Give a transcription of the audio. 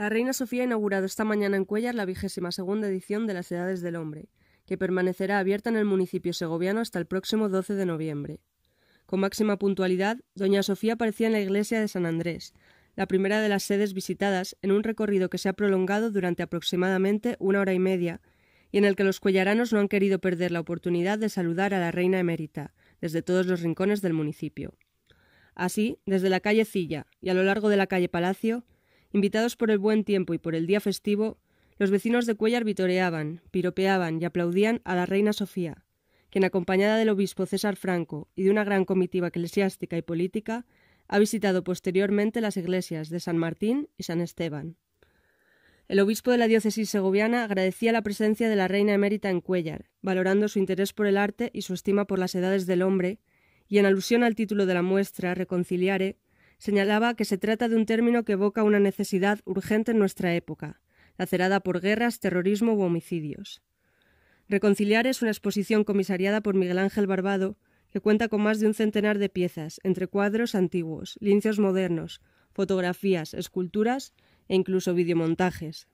La reina Sofía ha inaugurado esta mañana en Cuellar la vigésima segunda edición de las Edades del Hombre, que permanecerá abierta en el municipio segoviano hasta el próximo 12 de noviembre. Con máxima puntualidad, doña Sofía aparecía en la iglesia de San Andrés, la primera de las sedes visitadas, en un recorrido que se ha prolongado durante aproximadamente una hora y media, y en el que los cuellaranos no han querido perder la oportunidad de saludar a la reina emérita, desde todos los rincones del municipio. Así, desde la calle Cilla y a lo largo de la calle Palacio, Invitados por el buen tiempo y por el día festivo, los vecinos de Cuellar vitoreaban, piropeaban y aplaudían a la reina Sofía, quien acompañada del obispo César Franco y de una gran comitiva eclesiástica y política, ha visitado posteriormente las iglesias de San Martín y San Esteban. El obispo de la diócesis segoviana agradecía la presencia de la reina emérita en Cuellar, valorando su interés por el arte y su estima por las edades del hombre, y en alusión al título de la muestra, Reconciliare, señalaba que se trata de un término que evoca una necesidad urgente en nuestra época, lacerada por guerras, terrorismo u homicidios. Reconciliar es una exposición comisariada por Miguel Ángel Barbado, que cuenta con más de un centenar de piezas, entre cuadros antiguos, lincios modernos, fotografías, esculturas e incluso videomontajes.